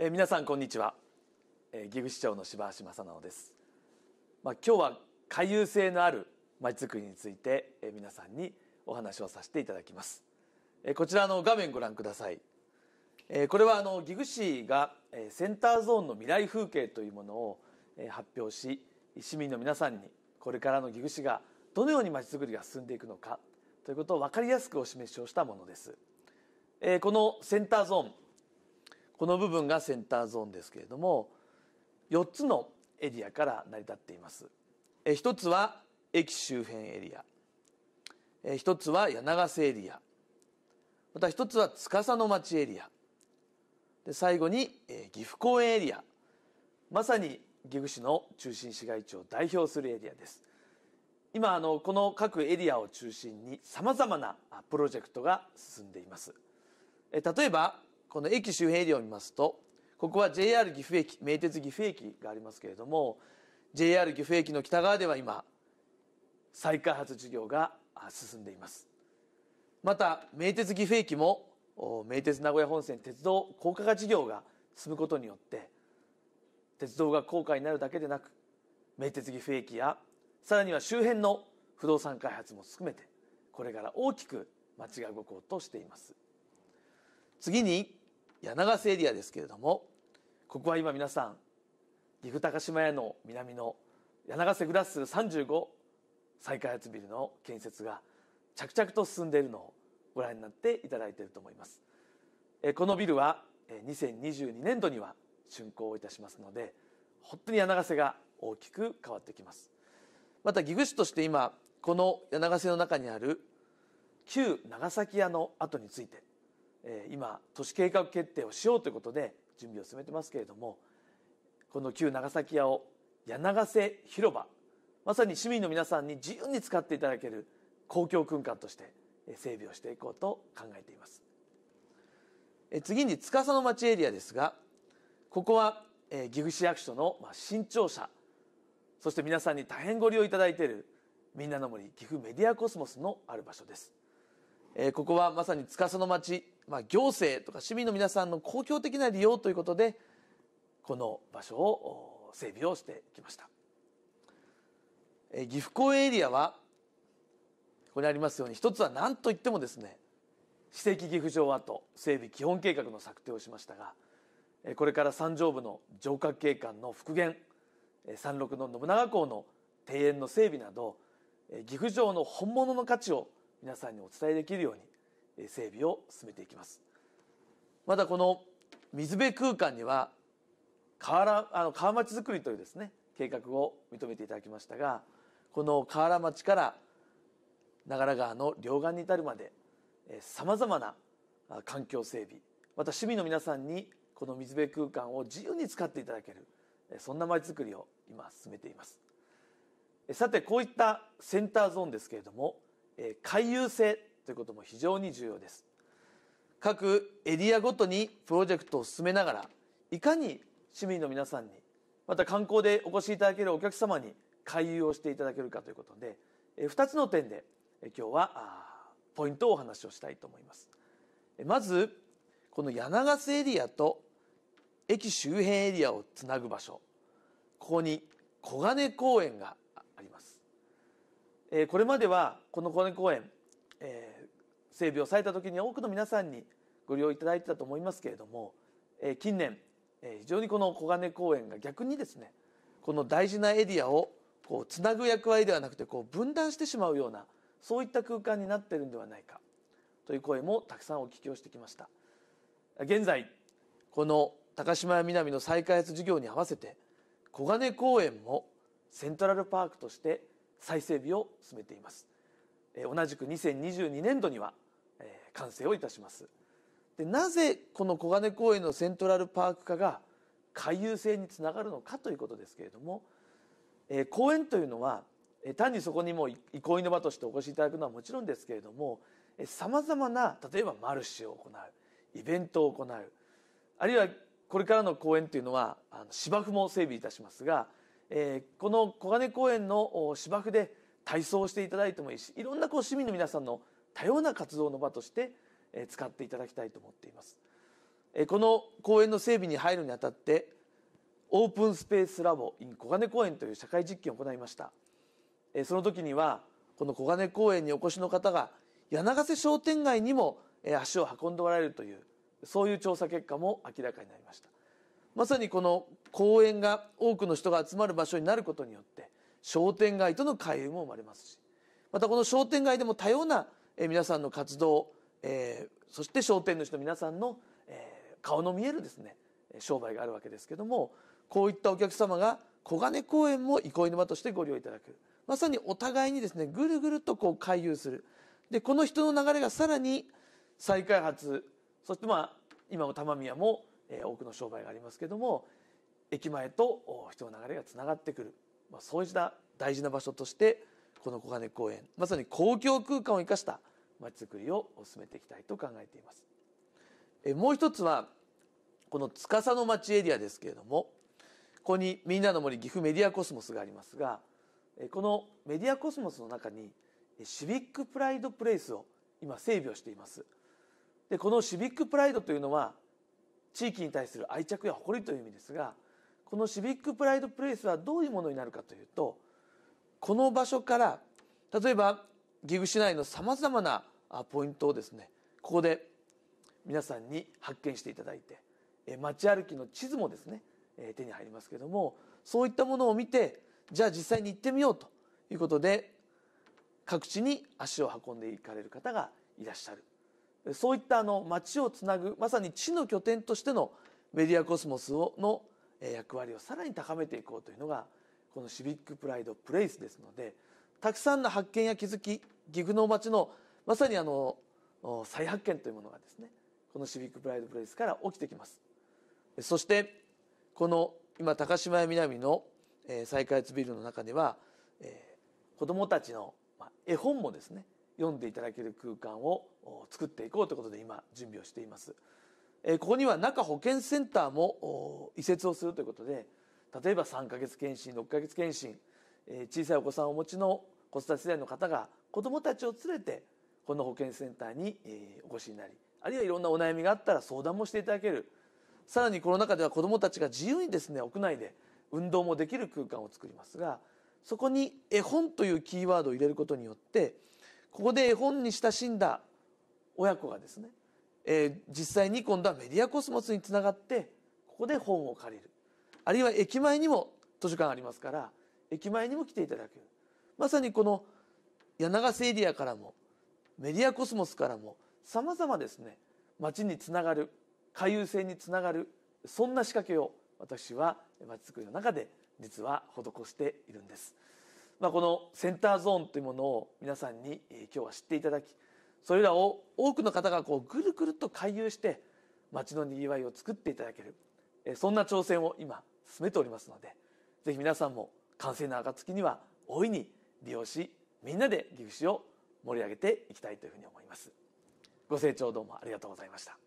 えー、皆さんこんにちは、えー、岐阜市長の柴橋正直です、まあ、今日は回遊性のあるまちづくりについて、えー、皆さんにお話をさせていただきます、えー、こちらの画面ご覧ください、えー、これはあの岐阜市が、えー、センターゾーンの未来風景というものを、えー、発表し市民の皆さんにこれからの岐阜市がどのようにまちづくりが進んでいくのかということを分かりやすくお示しをしたものです、えー、このセンターゾーンこの部分がセンターゾーンですけれども4つのエリアから成り立っています1つは駅周辺エリア1つは柳瀬エリアまた1つは司の町エリアで最後に、え岐阜公園エリアまさに岐阜市の中心市街地を代表するエリアです今あのこの各エリアを中心にさまざまなプロジェクトが進んでいます例えばこの駅周辺エリアを見ますとここは JR 岐阜駅名鉄岐阜駅がありますけれども JR 岐阜駅の北側では今再開発事業が進んでいますまた名鉄岐阜駅も名鉄名古屋本線鉄道高架化事業が進むことによって鉄道が高架になるだけでなく名鉄岐阜駅やさらには周辺の不動産開発も含めてこれから大きく街が動こうとしています次に柳瀬エリアですけれどもここは今皆さん岐阜高島屋の南の柳瀬グラス35再開発ビルの建設が着々と進んでいるのをご覧になっていただいていると思います。このビルは2022年度には竣工いたしますので本当に柳瀬が大きく変わってきますまた岐阜市として今この柳瀬の中にある旧長崎屋の跡について今都市計画決定をしようということで準備を進めてますけれどもこの旧長崎屋を柳瀬広場まさに市民の皆さんに自由に使っていただける公共空間として整備をしていこうと考えています次に司の町エリアですがここは岐阜市役所の新庁舎そして皆さんに大変ご利用いただいているみんなの森岐阜メディアコスモスのある場所ですえー、ここはまさに司の町、まあ、行政とか市民の皆さんの公共的な利用ということでこの場所を整備をしてきました、えー、岐阜公園エリアはここにありますように一つは何といってもですね史跡岐阜城跡整備基本計画の策定をしましたがえこれから三条部の城郭景観の復元え三麓の信長公の庭園の整備などえ岐阜城の本物の価値を皆さんにお伝えできるように整備を進めていきますまたこの水辺空間には河原あの川町づくりというですね計画を認めていただきましたがこの河原町から長良川の両岸に至るまでさまざまな環境整備また市民の皆さんにこの水辺空間を自由に使っていただけるそんなまちづくりを今進めていますさてこういったセンターゾーンですけれどもえ回遊性ということも非常に重要です各エリアごとにプロジェクトを進めながらいかに市民の皆さんにまた観光でお越しいただけるお客様に回遊をしていただけるかということで、え2つの点で、え今日はポイントをお話をしたいと思います、えまずこの柳ヶ瀬エリアと駅周辺エリアをつなぐ場所ここに小金公園がえー、これまではこの小金公園、えー、整備をされた時には多くの皆さんにご利用いただいてたと思いますけれども、えー、近年、えー、非常にこの小金公園が逆にですねこの大事なエリアをこうつなぐ役割ではなくてこう分断してしまうようなそういった空間になってるんではないかという声もたくさんお聞きをしてきました現在この高島屋南の再開発事業に合わせて小金公園もセントラルパークとして再整備を進めています、え同じく2022年度には、え完成をいたしますでなぜこの小金公園のセントラルパーク化が回遊性につながるのかということですけれども、え公園というのは、え単にそこにも憩いの場としてお越しいただくのはもちろんですけれどもさまざまな例えばマルシェを行うイベントを行うあるいはこれからの公園というのはあの芝生も整備いたしますがえー、この小金公園の芝生で体操をしていただいてもいいしいろんなこう市民の皆さんの多様な活動の場として、えー、使っていただきたいと思っています、えー、この公園の整備に入るにあたってオープンスペースラボ in 小金公園という社会実験を行いました、えー、その時にはこの小金公園にお越しの方が柳瀬商店街にも足を運んでおられるというそういう調査結果も明らかになりましたまさにこの公園が多くの人が集まる場所になることによって商店街との会運も生まれますしまたこの商店街でも多様な皆さんの活動、えー、そして商店主の皆さんの、えー、顔の見えるですね商売があるわけですけどもこういったお客様が小金公園も憩いの場としてご利用いただくまさにお互いにですねぐるぐるとこう回遊するでこの人の流れがさらに再開発そしてまあ今も玉宮もえ多くの商売がありますけれども駅前と人の流れがつながってくる、まあ、そうした大事な場所としてこの小金公園まさに公共空間を生かした街づくりを進めていきたいと考えています。えもう一つはこの司の町エリアですけれどもここに「みんなの森岐阜メディアコスモス」がありますがこのメディアコスモスの中にシビックプライドプレイスを今整備をしていますでこのシビックプライドというのは地域に対する愛着や誇りという意味ですがこのシビックプライドプレイスはどういうものになるかというとこの場所から例えば岐阜市内のさまざまなポイントをですねここで皆さんに発見していただいて街歩きの地図もですね手に入りますけどもそういったものを見てじゃあ実際に行ってみようということで各地に足を運んでいかれる方がいらっしゃるそういったあの町をつなぐまさに地の拠点としてのメディアコスモスをの役割をさらに高めていこうというのがこのシビックプライドプレイスですのでたくさんの発見や気づき岐阜の町のまさにあの再発見というものがですねこのシビックプライドプレイスから起きてきますそしてこの今高島屋南の再開発ビルの中では子どもたちの絵本もですね読んでいただける空間を作っていこうということで今準備をしています。ここには中保健センターも移設をするということで例えば3ヶ月検診6ヶ月検診小さいお子さんをお持ちの子育て世代の方が子どもたちを連れてこの保健センターにお越しになりあるいはいろんなお悩みがあったら相談もしていただけるさらにコロナ禍では子どもたちが自由にですね屋内で運動もできる空間を作りますがそこに絵本というキーワードを入れることによってここで絵本に親しんだ親子がですね、えー、実際に今度はメディアコスモスにつながってここで本を借りるあるいは駅前にも図書館ありますから駅前にも来ていただけるまさにこの柳ヶ瀬エリアからもメディアコスモスからもさまざまですね町につながる回遊性につながるそんな仕掛けを私は町づくりの中で実は施しているんです。まあ、このセンターゾーンというものを皆さんに今日は知っていただきそれらを多くの方がこうぐるぐると回遊して街のにぎわいを作っていただけるそんな挑戦を今進めておりますのでぜひ皆さんも完成の暁には大いに利用しみんなで岐阜市を盛り上げていきたいというふうに思います。ご清聴どうもありがとうございました。